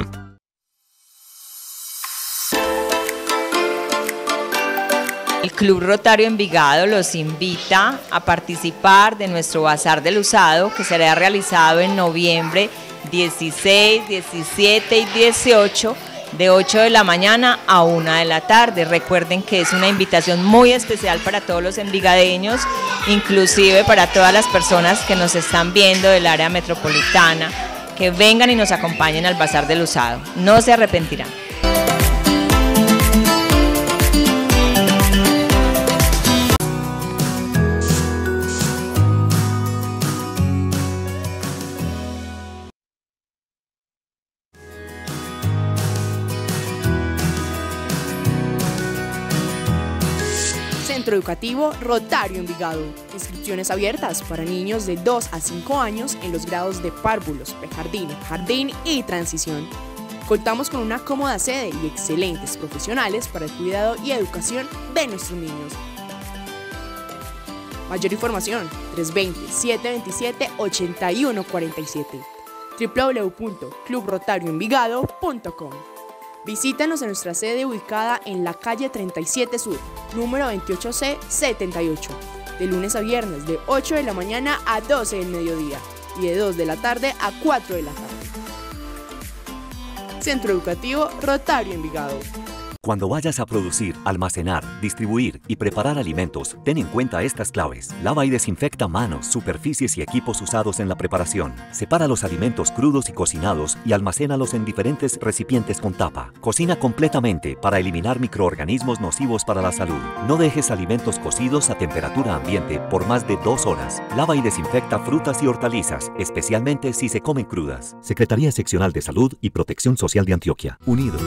El Club Rotario Envigado los invita a participar de nuestro Bazar del Usado que será realizado en noviembre 16, 17 y 18 de 8 de la mañana a 1 de la tarde. Recuerden que es una invitación muy especial para todos los envigadeños, inclusive para todas las personas que nos están viendo del área metropolitana, que vengan y nos acompañen al Bazar del Usado. No se arrepentirán. Educativo Rotario Envigado. Inscripciones abiertas para niños de 2 a 5 años en los grados de párvulos, prejardín, jardín y transición. Contamos con una cómoda sede y excelentes profesionales para el cuidado y educación de nuestros niños. Mayor información 320-727-8147 www.clubrotarioenvigado.com Visítanos en nuestra sede ubicada en la calle 37 Sur, número 28C 78, de lunes a viernes de 8 de la mañana a 12 del mediodía y de 2 de la tarde a 4 de la tarde. Centro Educativo Rotario Envigado. Cuando vayas a producir, almacenar, distribuir y preparar alimentos, ten en cuenta estas claves. Lava y desinfecta manos, superficies y equipos usados en la preparación. Separa los alimentos crudos y cocinados y almacénalos en diferentes recipientes con tapa. Cocina completamente para eliminar microorganismos nocivos para la salud. No dejes alimentos cocidos a temperatura ambiente por más de dos horas. Lava y desinfecta frutas y hortalizas, especialmente si se comen crudas. Secretaría Seccional de Salud y Protección Social de Antioquia. Unido.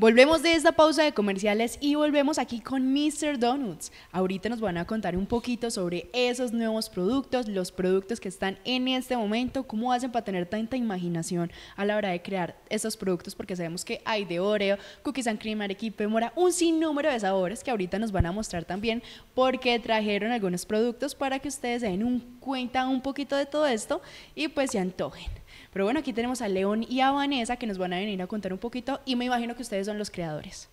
Volvemos de esta pausa de comerciales y volvemos aquí con Mr. Donuts. Ahorita nos van a contar un poquito sobre esos nuevos productos, los productos que están en este momento, cómo hacen para tener tanta imaginación a la hora de crear esos productos, porque sabemos que hay de Oreo, cookies and cream, arequipe, mora, un sinnúmero de sabores que ahorita nos van a mostrar también porque trajeron algunos productos para que ustedes se den un, cuenta un poquito de todo esto y pues se antojen. Pero bueno, aquí tenemos a León y a Vanessa que nos van a venir a contar un poquito y me imagino que ustedes son los creadores.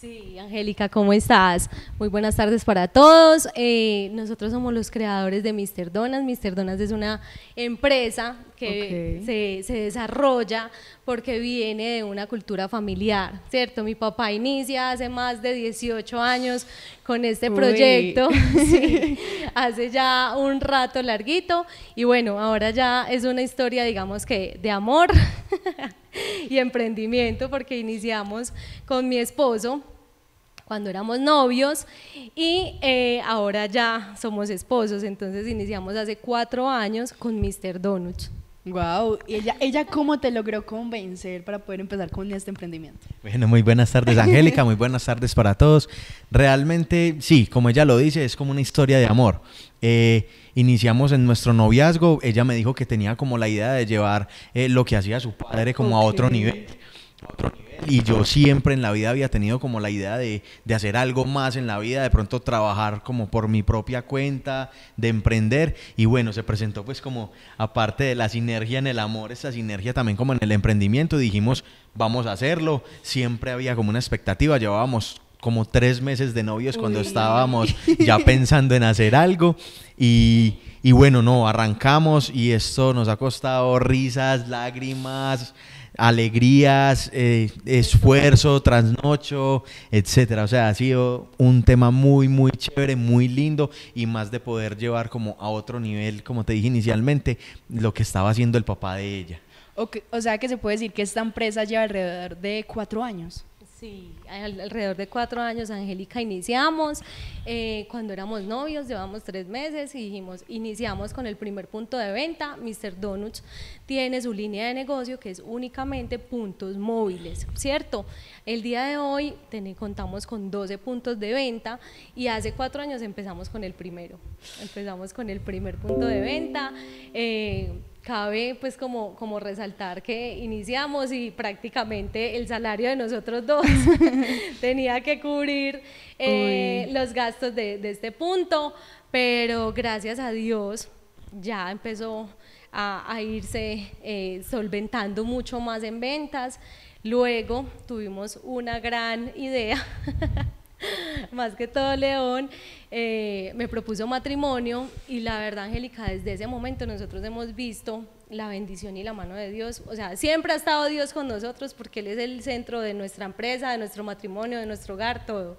Sí, Angélica, ¿cómo estás? Muy buenas tardes para todos. Eh, nosotros somos los creadores de Mr. Donas. Mr. Donas es una empresa que se, desarrolla porque viene de una cultura familiar, ¿cierto? Mi papá inicia hace más de 18 años con este proyecto, sí, hace ya un rato larguito y bueno, ahora ya es una historia, digamos que, de amor y emprendimiento porque iniciamos con mi esposo cuando éramos novios y eh, ahora ya somos esposos, entonces iniciamos hace cuatro años con Mr. Donuts. Wow, ¿Y ella, ella cómo te logró convencer para poder empezar con este emprendimiento? Bueno, muy buenas tardes Angélica, muy buenas tardes para todos. Realmente, sí, como ella lo dice, es como una historia de amor. Eh, iniciamos en nuestro noviazgo, ella me dijo que tenía como la idea de llevar eh, lo que hacía su padre como a otro nivel y yo siempre en la vida había tenido como la idea de, hacer algo más en la vida, de pronto trabajar como por mi propia cuenta, de emprender. Y bueno, se presentó pues como, aparte de la sinergia en el amor, esa sinergia también como en el emprendimiento, dijimos, vamos a hacerlo. Siempre había como una expectativa, llevábamos como tres meses de novios cuando estábamos ya pensando en hacer algo. Y, y bueno, no, arrancamos y esto nos ha costado risas, lágrimas alegrías, eh, esfuerzo, trasnocho, etcétera. O sea, ha sido un tema muy, muy chévere, muy lindo y más de poder llevar como a otro nivel, como te dije inicialmente, lo que estaba haciendo el papá de ella. o sea, que se puede decir que esta empresa lleva alrededor de cuatro años. Sí, alrededor de cuatro años, Angélica, iniciamos. Eh, cuando éramos novios, llevamos tres meses y dijimos, iniciamos con el primer punto de venta. Mr. Donuts tiene su línea de negocio que es únicamente puntos móviles, ¿cierto? El día de hoy contamos con 12 puntos de venta y hace cuatro años empezamos con el primero. Empezamos con el primer punto de venta. Eh, cabe pues como, como resaltar que iniciamos y prácticamente el salario de nosotros dos tenía que cubrir eh, los gastos de, este punto, pero gracias a Dios ya empezó a, irse eh, solventando mucho más en ventas. Luego tuvimos una gran idea más que todo León, eh, me propuso matrimonio y la verdad, Angélica, desde ese momento nosotros hemos visto la bendición y la mano de Dios. O sea, siempre ha estado Dios con nosotros porque Él es el centro de nuestra empresa, de nuestro matrimonio, de nuestro hogar, todo.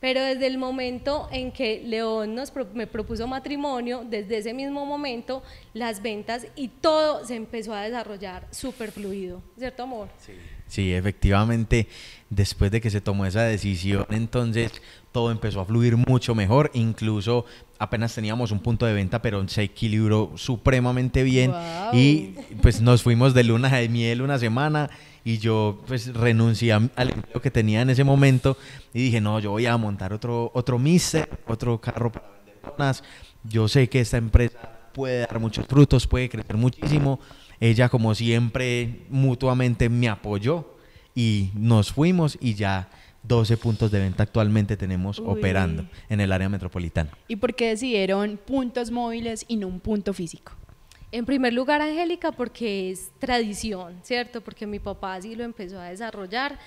Pero desde el momento en que León nos me propuso matrimonio, desde ese mismo momento las ventas y todo se empezó a desarrollar súper fluido, ¿cierto amor? Sí. Sí, efectivamente, después de que se tomó esa decisión, entonces todo empezó a fluir mucho mejor, incluso apenas teníamos un punto de venta, pero se equilibró supremamente bien y pues nos fuimos de luna de miel una semana y yo pues renuncié al empleo que tenía en ese momento y dije, no, yo voy a montar otro, otro mister, otro carro para vender donas, yo sé que esta empresa puede dar muchos frutos, puede crecer muchísimo, ella, como siempre, mutuamente me apoyó y nos fuimos y ya 12 puntos de venta actualmente tenemos operando en el área metropolitana. ¿Y por qué decidieron puntos móviles y no un punto físico? En primer lugar, Angélica, porque es tradición, ¿cierto? Porque mi papá así lo empezó a desarrollar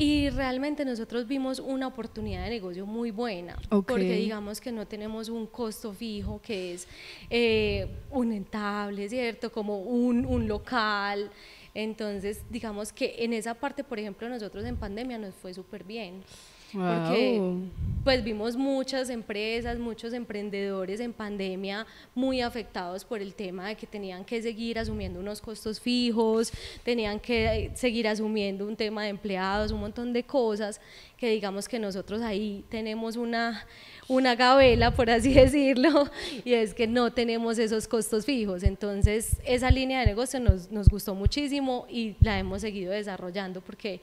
y realmente nosotros vimos una oportunidad de negocio muy buena, porque digamos que no tenemos un costo fijo que es eh, un entable, ¿cierto? Como un, un local. Entonces, digamos que en esa parte, por ejemplo, nosotros en pandemia nos fue súper bien. Porque pues vimos muchas empresas, muchos emprendedores en pandemia muy afectados por el tema de que tenían que seguir asumiendo unos costos fijos, tenían que eh, seguir asumiendo un tema de empleados, un montón de cosas que digamos que nosotros ahí tenemos una, una gabela, por así decirlo, y es que no tenemos esos costos fijos. Entonces, esa línea de negocio nos, nos gustó muchísimo y la hemos seguido desarrollando porque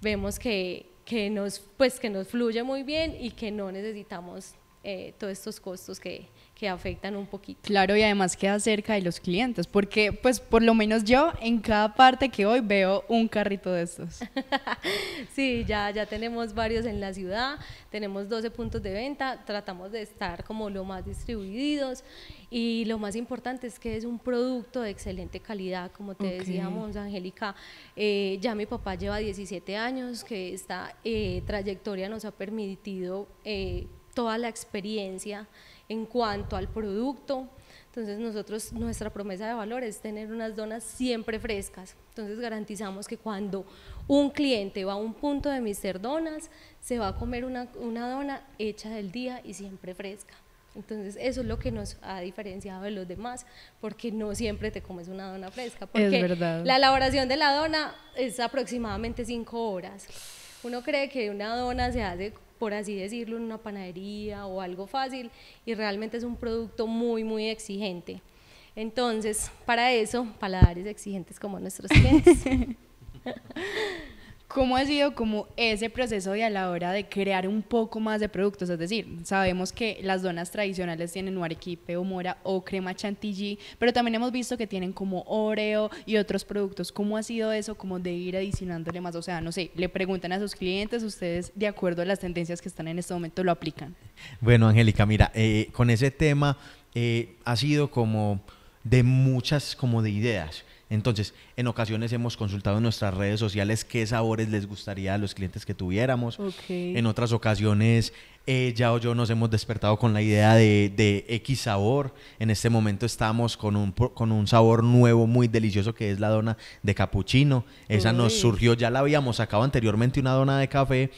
vemos que, que nos, pues, que nos fluya muy bien y que no necesitamos eh, todos estos costos que, afectan un poquito. Claro, y además queda cerca de los clientes, porque pues por lo menos yo en cada parte que hoy veo un carrito de estos. sí, ya, ya tenemos varios en la ciudad, tenemos 12 puntos de venta, tratamos de estar como lo más distribuidos y lo más importante es que es un producto de excelente calidad, como te decíamos, Angélica, eh, ya mi papá lleva 17 años, que esta eh, trayectoria nos ha permitido eh, toda la experiencia en cuanto al producto. Entonces nosotros, nuestra promesa de valor es tener unas donas siempre frescas. Entonces garantizamos que cuando un cliente va a un punto de Mister Donas, se va a comer una, dona hecha del día y siempre fresca. Entonces eso es lo que nos ha diferenciado de los demás, porque no siempre te comes una dona fresca, porque la elaboración de la dona es aproximadamente cinco horas. Uno cree que una dona se hace por así decirlo, en una panadería o algo fácil y realmente es un producto muy, muy exigente. Entonces, para eso, paladares exigentes como nuestros clientes. ¿Cómo ha sido como ese proceso de a la hora de crear un poco más de productos? Es decir, sabemos que las donas tradicionales tienen arequipe o mora o crema chantilly, pero también hemos visto que tienen como oreo y otros productos. ¿Cómo ha sido eso como de ir adicionándole más? O sea, no sé, le preguntan a sus clientes, ustedes de acuerdo a las tendencias que están en este momento lo aplican. Bueno, Angélica, mira, eh, con ese tema eh, ha sido como de muchas como de ideas entonces, en ocasiones hemos consultado en nuestras redes sociales qué sabores les gustaría a los clientes que tuviéramos. En otras ocasiones, ella eh, o yo nos hemos despertado con la idea de, X sabor. En este momento estamos con un, con un, sabor nuevo muy delicioso que es la dona de cappuccino. Esa nos surgió, ya la habíamos sacado anteriormente, una dona de café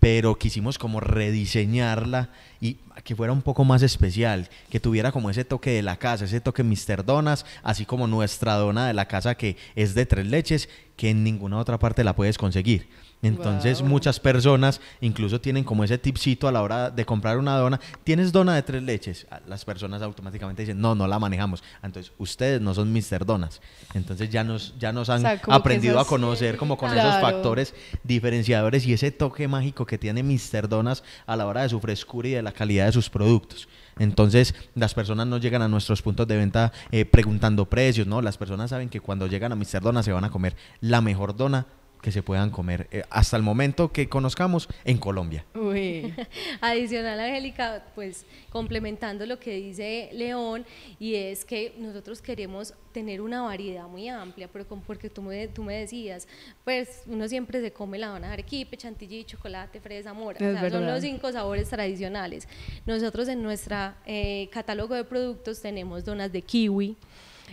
pero quisimos como rediseñarla y que fuera un poco más especial, que tuviera como ese toque de la casa, ese toque Mr. Donas, así como nuestra dona de la casa que es de tres leches, que en ninguna otra parte la puedes conseguir. Entonces muchas personas incluso tienen como ese tipcito a la hora de comprar una dona. ¿Tienes dona de tres leches? Ah, las personas automáticamente dicen, no, no la manejamos. Entonces ustedes no son Mr. Donas. Entonces ya nos, ya nos han aprendido a conocer como con esos factores diferenciadores y ese toque mágico que tiene Mr. Donas a la hora de su frescura y de la calidad de sus productos. Entonces, las personas no llegan a nuestros puntos de venta eh, preguntando precios, ¿no? Las personas saben que cuando llegan a Mr. Donas se van a comer la mejor dona que se puedan comer eh, hasta el momento que conozcamos en Colombia. Adicional, Angélica, pues complementando lo que dice León, y es que nosotros queremos tener una variedad muy amplia, pero porque tú me, tú me decías, pues uno siempre se come la dona de arequipe, chantilly, chocolate, fresa, mora, son los cinco sabores tradicionales. Nosotros en nuestro eh, catálogo de productos tenemos donas de kiwi,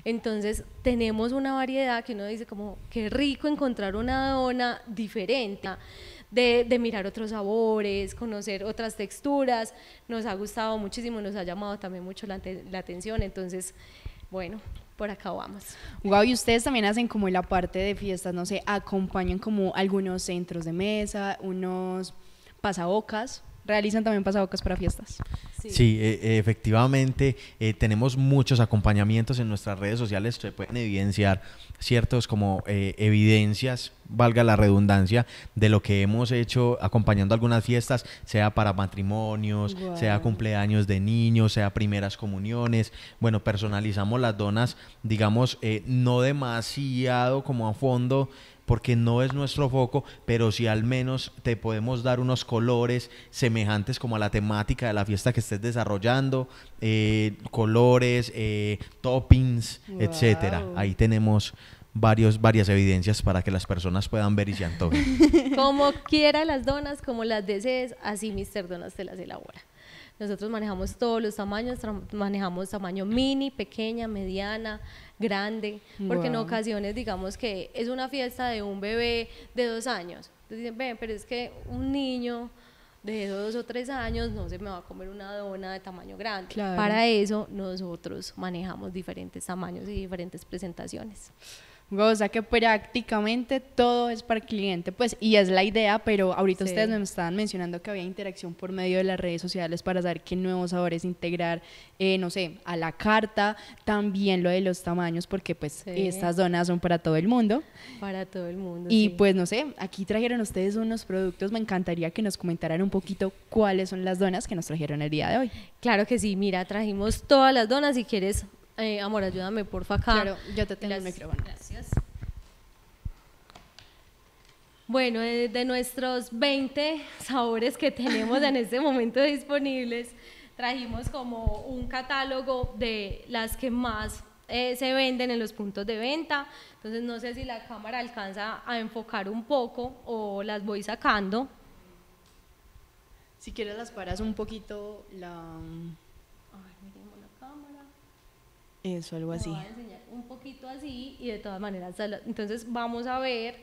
entonces tenemos una variedad que uno dice como, qué rico encontrar una dona diferente, de, mirar otros sabores, conocer otras texturas. Nos ha gustado muchísimo, nos ha llamado también mucho la, atención. Entonces, bueno, por acá vamos. Wow, y ustedes también hacen como la parte de fiestas, no sé, acompañan como algunos centros de mesa, unos pasabocas realizan también pasabocas para fiestas. Sí, e, e, efectivamente, eh, tenemos muchos acompañamientos en nuestras redes sociales, se pueden evidenciar ciertos como eh, evidencias, valga la redundancia, de lo que hemos hecho acompañando algunas fiestas, sea para matrimonios, sea cumpleaños de niños, sea primeras comuniones. Bueno, personalizamos las donas, digamos, eh, no demasiado como a fondo porque no es nuestro foco, pero si al menos te podemos dar unos colores semejantes como a la temática de la fiesta que estés desarrollando, eh, colores, eh, toppings, etc. etcétera. Ahí tenemos varios, varias evidencias para que las personas puedan ver y se como quiera las donas, como las desees, así Mr. Donas te las elabora. Nosotros manejamos todos los tamaños, manejamos tamaño mini, pequeña, mediana, grande, porque en ocasiones digamos que es una fiesta de un bebé de dos años. Entonces dicen, ven, pero es que un niño de dos o tres años no se me va a comer una dona de tamaño grande. Para eso nosotros manejamos diferentes tamaños y diferentes presentaciones sea, que prácticamente todo es para el cliente, pues, y es la idea, pero ahorita ustedes me estaban mencionando que había interacción por medio de las redes sociales para saber qué nuevos sabores integrar, eh, no sé, a la carta, también lo de los tamaños, porque pues estas donas son para todo el mundo. Para todo el mundo. Y pues, no sé, aquí trajeron ustedes unos productos, me encantaría que nos comentaran un poquito cuáles son las donas que nos trajeron el día de hoy. Claro que sí, mira, trajimos todas las donas, si quieres eh, amor, ayúdame porfa acá. Claro, yo te tengo el micrófono. Gracias. Bueno, de, nuestros 20 sabores que tenemos en este momento disponibles, trajimos como un catálogo de las que más eh, se venden en los puntos de venta. Entonces no sé si la cámara alcanza a enfocar un poco o las voy sacando. Si quieres las paras un poquito la eso, algo así. a un poquito así y de todas maneras, entonces vamos a ver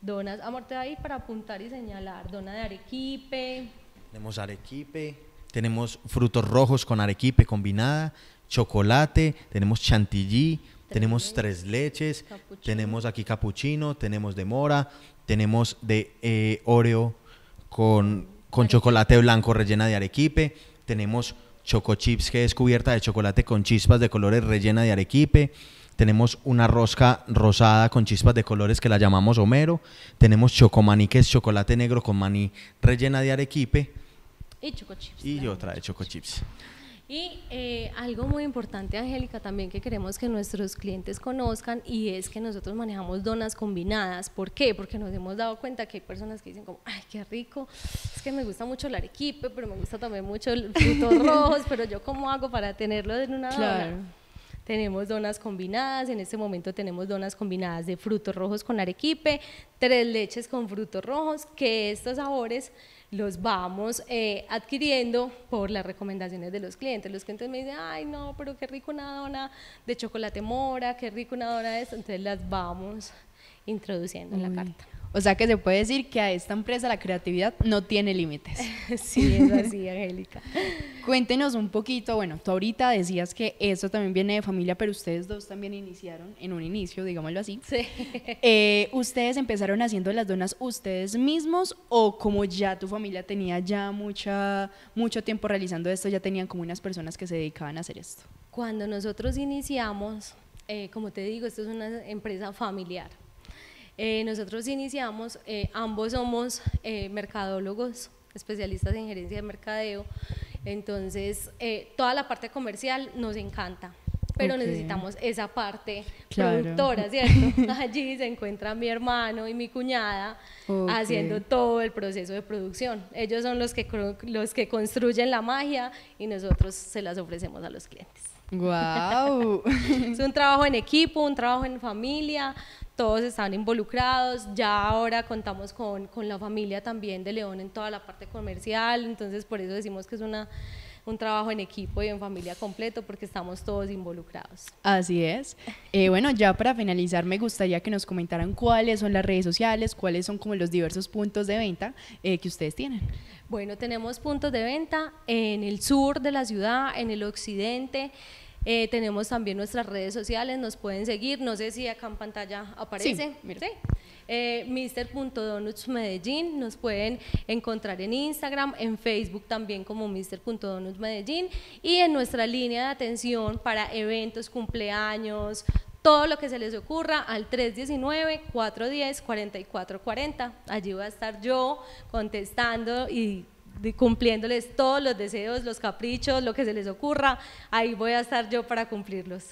donas amorte ahí para apuntar y señalar, dona de arequipe. Tenemos arequipe, tenemos frutos rojos con arequipe combinada, chocolate, tenemos chantilly, tenemos tres leches, tenemos aquí capuchino, tenemos de mora, tenemos de eh, oreo con, con chocolate blanco rellena de arequipe, tenemos choco chips que es cubierta de chocolate con chispas de colores rellena de arequipe. Tenemos una rosca rosada con chispas de colores que la llamamos Homero. Tenemos chocomaní, que es chocolate negro con maní rellena de arequipe. Y choco chips. Y otra de choco chips. Y eh, algo muy importante, Angélica, también que queremos que nuestros clientes conozcan y es que nosotros manejamos donas combinadas. ¿Por qué? Porque nos hemos dado cuenta que hay personas que dicen como, ay, qué rico, es que me gusta mucho el arequipe, pero me gusta también mucho el fruto rojo, pero yo cómo hago para tenerlo en una claro. Tenemos donas combinadas, en este momento tenemos donas combinadas de frutos rojos con arequipe, tres leches con frutos rojos, que estos sabores los vamos eh, adquiriendo por las recomendaciones de los clientes. Los clientes me dicen, ay no, pero qué rico una dona de chocolate mora, qué rico una dona de esto. Entonces las vamos introduciendo en la carta. O sea que se puede decir que a esta empresa la creatividad no tiene límites. sí, es así, Angélica. Cuéntenos un poquito, bueno, tú ahorita decías que eso también viene de familia, pero ustedes dos también iniciaron en un inicio, digámoslo así. Sí. Eh, ¿Ustedes empezaron haciendo las donas ustedes mismos o como ya tu familia tenía ya mucha, mucho tiempo realizando esto, ya tenían como unas personas que se dedicaban a hacer esto? Cuando nosotros iniciamos, eh, como te digo, esto es una empresa familiar. Eh, nosotros iniciamos, eh, ambos somos eh, mercadólogos, especialistas en gerencia de mercadeo, entonces toda la parte comercial nos encanta, pero necesitamos esa parte productora, ¿cierto? Allí se encuentra mi hermano y mi cuñada haciendo todo el proceso de producción. Ellos son los que, los que construyen la magia y nosotros se las ofrecemos a los clientes. ¡Wow! es un trabajo en equipo, un trabajo en familia, todos están involucrados, ya ahora contamos con, la familia también de León en toda la parte comercial, entonces por eso decimos que es una, un trabajo en equipo y en familia completo porque estamos todos involucrados. Así es. Eh, bueno, ya para finalizar me gustaría que nos comentaran cuáles son las redes sociales, cuáles son como los diversos puntos de venta eh, que ustedes tienen. Bueno, tenemos puntos de venta en el sur de la ciudad, en el occidente, eh, tenemos también nuestras redes sociales, nos pueden seguir. No sé si acá en pantalla aparece. Sí, eh, ¿Sí? Donuts Medellín, nos pueden encontrar en Instagram, en Facebook también como Donuts Medellín y en nuestra línea de atención para eventos, cumpleaños, todo lo que se les ocurra al 319-410-4440. Allí va a estar yo contestando y cumpliéndoles todos los deseos, los caprichos, lo que se les ocurra, ahí voy a estar yo para cumplirlos.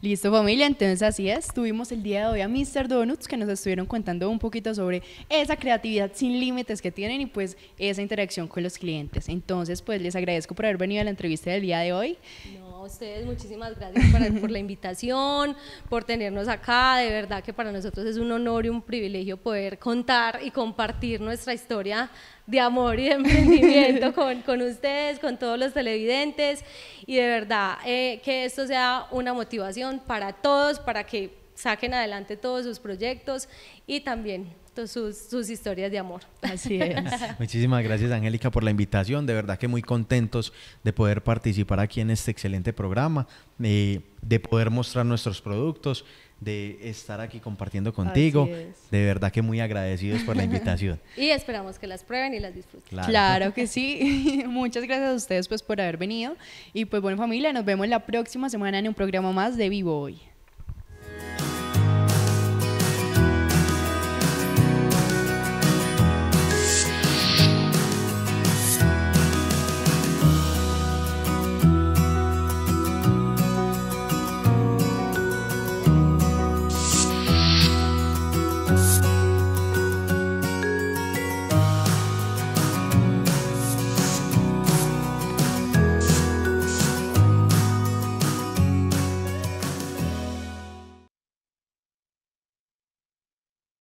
Listo familia, entonces así es, tuvimos el día de hoy a Mr. Donuts que nos estuvieron contando un poquito sobre esa creatividad sin límites que tienen y pues esa interacción con los clientes. Entonces pues les agradezco por haber venido a la entrevista del día de hoy ustedes muchísimas gracias por la invitación, por tenernos acá. De verdad que para nosotros es un honor y un privilegio poder contar y compartir nuestra historia de amor y de emprendimiento con, ustedes, con todos los televidentes. Y de verdad eh, que esto sea una motivación para todos, para que saquen adelante todos sus proyectos y también sus, historias de amor. Así es. Muchísimas gracias, Angélica, por la invitación. De verdad que muy contentos de poder participar aquí en este excelente programa, eh, de poder mostrar nuestros productos, de estar aquí compartiendo contigo. De verdad que muy agradecidos por la invitación. y esperamos que las prueben y las disfruten. Claro, claro que sí. Muchas gracias a ustedes pues, por haber venido. Y pues bueno, familia, nos vemos la próxima semana en un programa más de Vivo Hoy.